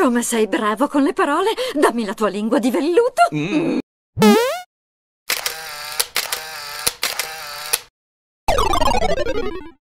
Come sei bravo con le parole, dammi la tua lingua di velluto. Mm. Mm.